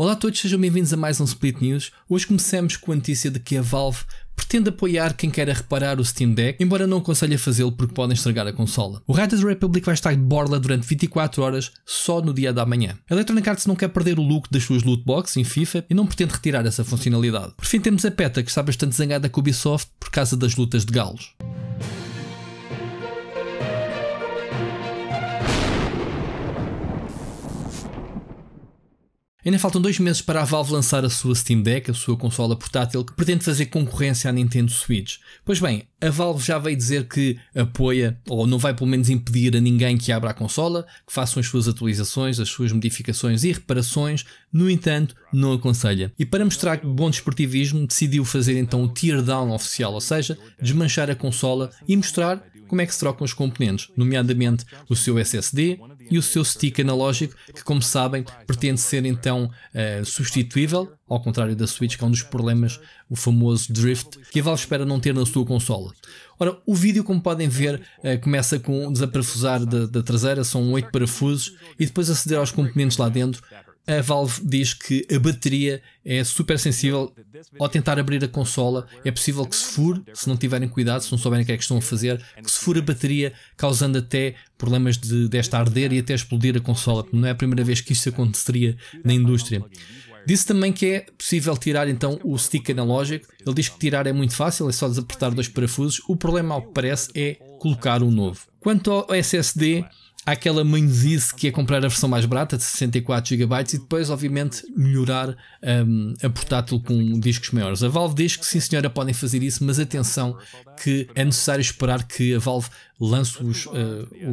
Olá a todos, sejam bem-vindos a mais um Split News. Hoje começamos com a notícia de que a Valve pretende apoiar quem queira reparar o Steam Deck, embora não aconselhe a fazê-lo porque podem estragar a consola. O Riders Republic vai estar de borla durante 24 horas só no dia da manhã. A Electronic Arts não quer perder o lucro das suas loot boxes em FIFA e não pretende retirar essa funcionalidade. Por fim temos a PETA que está bastante zangada com a Ubisoft por causa das lutas de galos. Ainda faltam dois meses para a Valve lançar a sua Steam Deck, a sua consola portátil, que pretende fazer concorrência à Nintendo Switch. Pois bem, a Valve já veio dizer que apoia, ou não vai pelo menos impedir a ninguém que abra a consola, que façam as suas atualizações, as suas modificações e reparações, no entanto, não aconselha. E para mostrar bom desportivismo, decidiu fazer então o teardown oficial, ou seja, desmanchar a consola e mostrar como é que se trocam os componentes, nomeadamente o seu SSD, e o seu stick analógico, que, como sabem, pretende ser então uh, substituível, ao contrário da Switch, que é um dos problemas, o famoso drift, que a Valve espera não ter na sua consola. Ora, o vídeo, como podem ver, uh, começa com desaparafusar da, da traseira, são oito parafusos, e depois aceder aos componentes lá dentro, a Valve diz que a bateria é super sensível. Ao tentar abrir a consola, é possível que se fure, se não tiverem cuidado, se não souberem o que é que estão a fazer, que se fure a bateria, causando até problemas de, desta arder e até explodir a consola. Não é a primeira vez que isso aconteceria na indústria. Disse também que é possível tirar então o stick analógico. Ele diz que tirar é muito fácil, é só desapertar dois parafusos. O problema, ao que parece, é colocar um novo. Quanto ao SSD, aquela manzice que é comprar a versão mais barata de 64GB e depois, obviamente, melhorar um, a portátil com discos maiores. A Valve diz que sim, senhora, podem fazer isso, mas atenção que é necessário esperar que a Valve lance os, uh,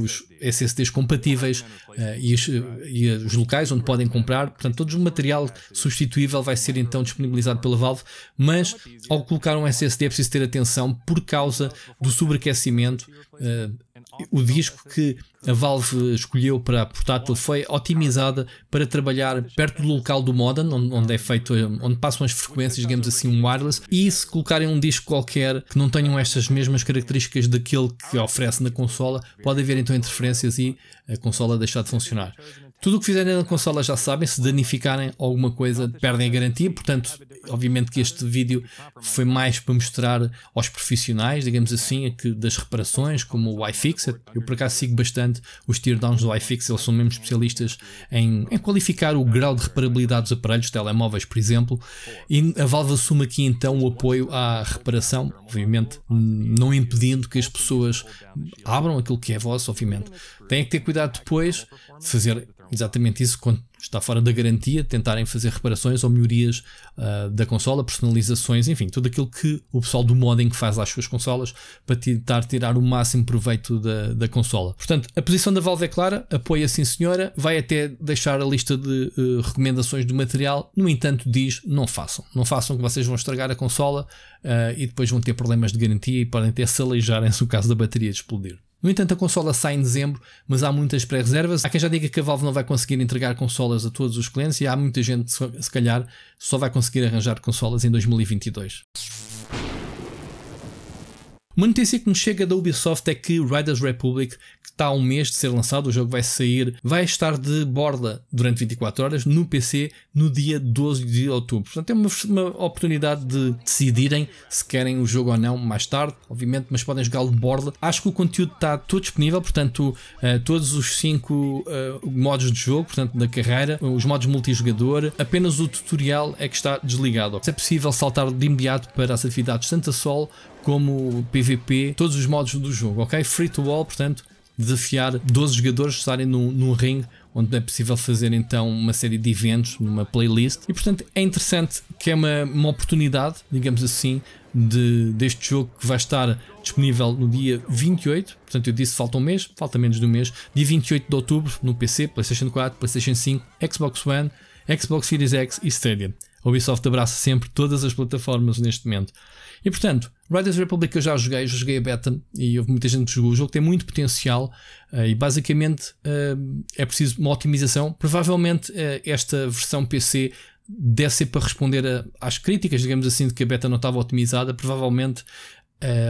os SSDs compatíveis uh, e, os, eh, e, os, locais onde podem comprar. Portanto, todo o material substituível vai ser então disponibilizado pela Valve, mas ao colocar um SSD é preciso ter atenção por causa do sobreaquecimento. Uh, o disco que é a Valve escolheu para a portátil foi otimizada para trabalhar perto do é local do modem, onde é feito, onde passam as frequências, digamos assim, um wireless, e se colocarem um disco qualquer que não tenham estas mesmas características daquele que ah, oferece na consola, pode haver então interferências e a consola deixar de funcionar. Tudo o que fizerem na consola já sabem, se danificarem alguma coisa, perdem a garantia. Portanto, obviamente que este vídeo foi mais para mostrar aos profissionais, digamos é. assim, que das reparações, como o iFixit. Eu por acaso sigo bastante os teardowns do iFixit, eles são mesmo especialistas em, em qualificar o grau de reparabilidade dos aparelhos, telemóveis, por exemplo. E a Valve assume aqui então o apoio à reparação, obviamente não impedindo que as pessoas abram aquilo que é vosso, obviamente. Tem que ter cuidado depois de fazer exatamente isso, quando está fora da garantia, tentarem fazer reparações ou melhorias uh, da consola, personalizações, enfim, tudo aquilo que o pessoal do modding faz às suas consolas para tentar tirar o máximo proveito da, da consola. Portanto, a posição da Valve é clara, apoia sim senhora, vai até deixar a lista de uh, recomendações do material, no entanto diz, não façam, não façam que vocês vão estragar a consola uh, e depois vão ter problemas de garantia e podem até se aleijarem se o caso da bateria explodir. No entanto, a consola sai em dezembro, mas há muitas pré-reservas. Há quem já diga que a Valve não vai conseguir entregar consolas a todos os clientes e há muita gente, se calhar, só vai conseguir arranjar consolas em 2022. Uma notícia que nos chega da Ubisoft é que Riders Republic, que está há um mês de ser lançado, o jogo vai sair, vai estar de borda durante 24 horas no PC no dia 12 de outubro. Portanto, é uma, uma oportunidade de decidirem se querem o jogo ou não mais tarde, obviamente, mas podem jogá-lo de borda. Acho que o conteúdo está todo disponível, portanto, uh, todos os 5 uh, eh, modos de jogo, portanto, da carreira, os modos multijogador, apenas o tutorial é que está desligado. Se é possível saltar de imediato para as atividades tanto a sol como PvP PVP, todos os modos do jogo, ok? Free to all, portanto, desafiar 12 jogadores estarem num, num ringue onde é possível fazer então uma série de eventos, numa playlist. E portanto é interessante que é uma, uma oportunidade, digamos assim, de, deste jogo que vai estar disponível no dia 28. Portanto, eu disse falta um mês, falta menos de um mês. Dia 28 de outubro no PC, PlayStation 4, PlayStation 5, Xbox One. Xbox Series X e Stadia. A Ubisoft abraça sempre todas as plataformas neste momento. E portanto, Riders Republic eu já joguei, já joguei a beta e houve muita gente que jogou. O jogo tem muito potencial eh, e basicamente eh, é preciso uma otimização. Provavelmente eh, esta versão PC deve ser para responder a, às críticas, digamos assim, de que a beta não estava otimizada. Provavelmente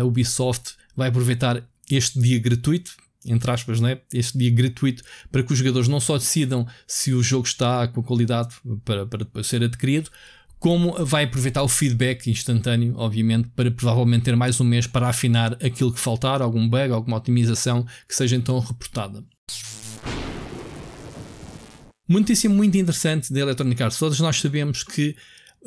a Ubisoft vai aproveitar este dia gratuito entre aspas, né? este dia gratuito para que os jogadores não só decidam se o jogo está com qualidade para, para depois ser adquirido, como vai aproveitar o feedback instantâneo, obviamente, para provavelmente ter mais um mês para afinar aquilo que faltar, algum bug, alguma otimização que seja então reportada. Uma notícia muito interessante da Electronic Arts. Todos nós sabemos que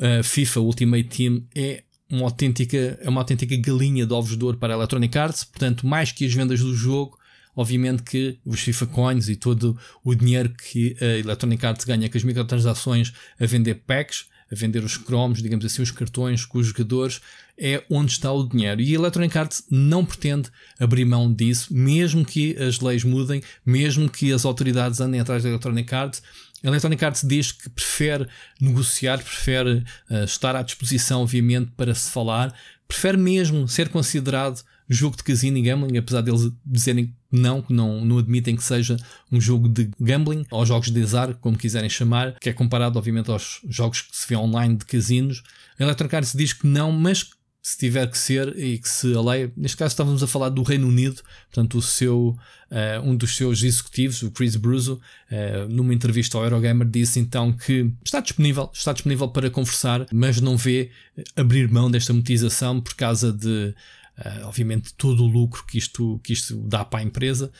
a eh, FIFA Ultimate Team é uma autêntica, é uma autêntica galinha de ovos de ouro para a Electronic Arts, portanto, mais que as vendas do jogo, obviamente que os FIFA Coins e todo o dinheiro que a Electronic Arts ganha com as microtransações a vender packs, a vender os cromos, digamos assim, os cartões com os jogadores, é onde está o dinheiro. E a Electronic Arts não pretende abrir mão disso, mesmo que as leis mudem, mesmo que as autoridades andem atrás da Electronic Arts. A Electronic Arts diz que prefere negociar, prefere uh, estar à disposição, obviamente, para se falar, prefere mesmo ser considerado jogo de casino e gambling, apesar deles dizerem não, que não, não admitem que seja um jogo de gambling ou jogos de azar, como quiserem chamar, que é comparado obviamente aos jogos que se vê online de casinos. A Electronic Arts diz que não, mas se tiver que ser e que se a lei, neste caso estávamos a falar do Reino Unido, portanto o seu, uh, um dos seus executivos, o Chris Bruso, uh, eh, numa entrevista ao Eurogamer disse então que está disponível, está disponível para conversar, mas não vê eh, abrir mão desta monetização por causa de uh, obviamente todo o lucro que isto, que isto dá para a empresa.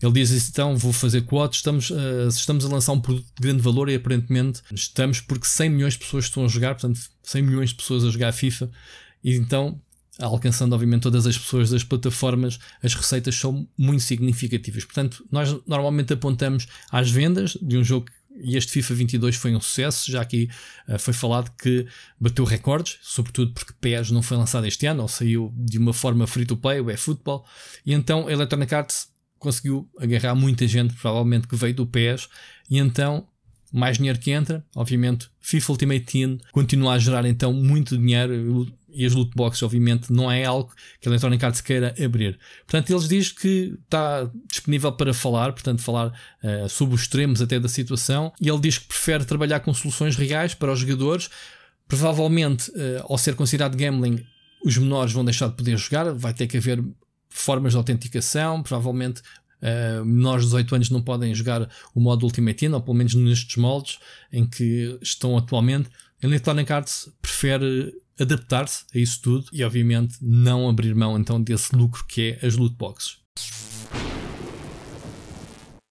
Ele diz assim, então vou fazer quotas, estamos, uh, estamos a lançar um produto de grande valor e aparentemente estamos porque 100 milhões de pessoas estão a jogar, portanto 100 milhões de pessoas a jogar a FIFA e então alcançando obviamente todas as pessoas das plataformas, as receitas são muito significativas. Portanto, nós normalmente apontamos às vendas de um jogo e este FIFA 22 foi um sucesso, já que uh, foi falado que bateu recordes, sobretudo porque PES não foi lançado este ano, ou saiu de uma forma free-to-play, o futebol e então a Electronic Arts conseguiu agarrar muita gente, provavelmente que veio do PES, e então mais dinheiro que entra, obviamente FIFA Ultimate Team continua a gerar então muito dinheiro, e as loot boxes, obviamente, não é algo que a Electronic Arts queira abrir. Portanto, eles dizem que está disponível para falar, portanto, falar uh, sobre os extremos até da situação, e ele diz que prefere trabalhar com soluções reais para os jogadores. Provavelmente, uh, ao ser considerado gambling, os menores vão deixar de poder jogar, vai ter que haver formas de autenticação, provavelmente Uh, menores de 18 anos não podem jogar o modo Ultimate Team, ou pelo menos nestes moldes em que estão atualmente. A Electronic Arts prefere adaptar-se a isso tudo e, obviamente, não abrir mão então desse lucro que é as loot boxes.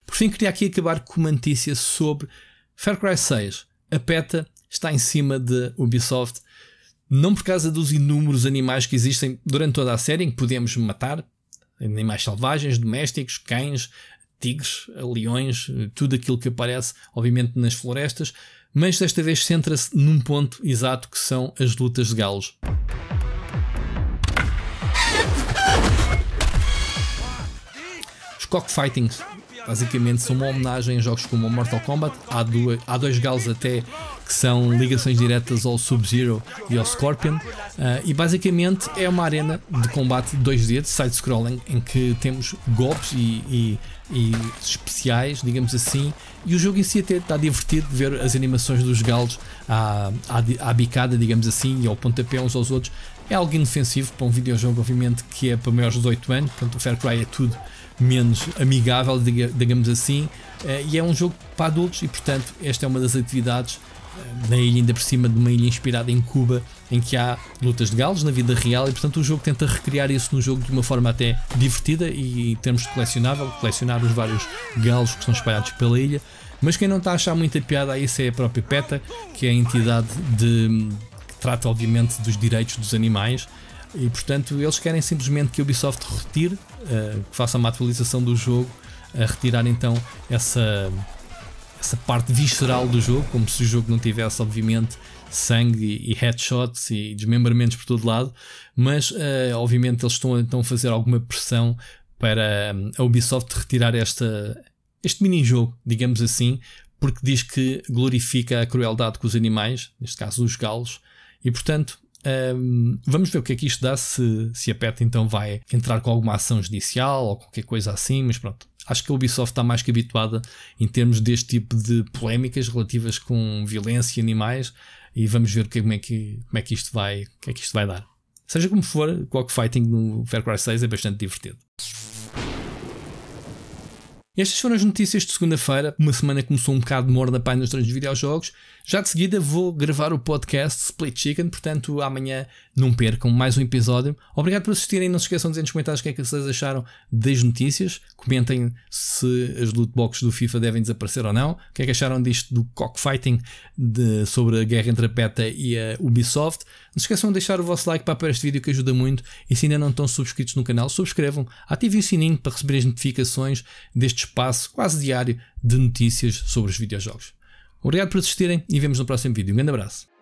Por fim, queria aqui acabar com uma notícia sobre Far Cry 6. A PETA está em cima da Ubisoft, não por causa dos inúmeros animais que existem durante toda a série, em que podemos matar, animais selvagens, domésticos, cães, tigres, leões, tudo aquilo que aparece, obviamente, nas florestas, mas desta vez centra-se num ponto exato que são as lutas de galos. Os cockfightings basicamente são uma homenagem a jogos como Mortal Kombat. Há, duas, há dois galos até que são ligações diretas ao Sub-Zero e ao Scorpion. Uh, e basicamente é uma arena de combate 2D, de side-scrolling, em que temos golpes e, e, e, especiais, digamos assim. E o jogo em si até está divertido ver as animações dos galos à, à, à bicada, digamos assim, e ao pontapé uns aos outros. É algo inofensivo para um videojogo, obviamente, que é para maiores de 18 anos, portanto o Far Cry é tudo menos amigável, digamos assim, eh, e é um jogo para adultos e portanto esta é uma das atividades eh, na ilha, ainda por cima de uma ilha inspirada em Cuba, em que há lutas de galos na vida real e portanto o jogo tenta recriar isso no jogo de uma forma até divertida e em termos de colecionável, colecionar os vários galos que são espalhados pela ilha. Mas quem não está a achar muita piada a isso é a própria PETA, que é a entidade de, que trata obviamente dos direitos dos animais e portanto eles querem simplesmente que a Ubisoft retire, uh, que faça uma atualização do jogo, a retirar então essa, essa parte visceral do jogo, como se o jogo não tivesse, obviamente, sangue e, headshots e desmembramentos por todo lado, mas uh, obviamente eles estão então a fazer alguma pressão para eh, a Ubisoft retirar esta, este mini-jogo, digamos assim, porque diz que glorifica a crueldade com os animais, neste caso os galos, e portanto vamos ver o que é que isto dá se, se a PET então vai entrar com alguma ação judicial ou qualquer coisa assim, mas pronto. Acho que a Ubisoft está mais que habituada em termos deste tipo de polémicas relativas com violência e animais e vamos ver como é que, como é que, isto, vai, que é que isto vai dar. Seja como for, Cockfighting no Far Cry 6 é bastante divertido. Estas foram as notícias de segunda-feira. Uma semana começou um bocado morna para a indústria dos videojogos. Já de seguida vou gravar o podcast Split Chicken, portanto amanhã não percam mais um episódio. Obrigado por assistirem. Não se esqueçam de dizer nos comentários o que é que vocês acharam das notícias. Comentem se as loot boxes do FIFA devem desaparecer ou não. O que é que acharam disto do cockfighting de, sobre a guerra entre a PETA e a Ubisoft. Não se esqueçam de deixar o vosso like para apoiar este vídeo que ajuda muito. E se ainda não estão subscritos no canal, subscrevam. Ativem o sininho para receber as notificações destes espaço quase diário de notícias sobre os videojogos. Obrigado por assistirem e vemos no próximo vídeo. Um grande abraço.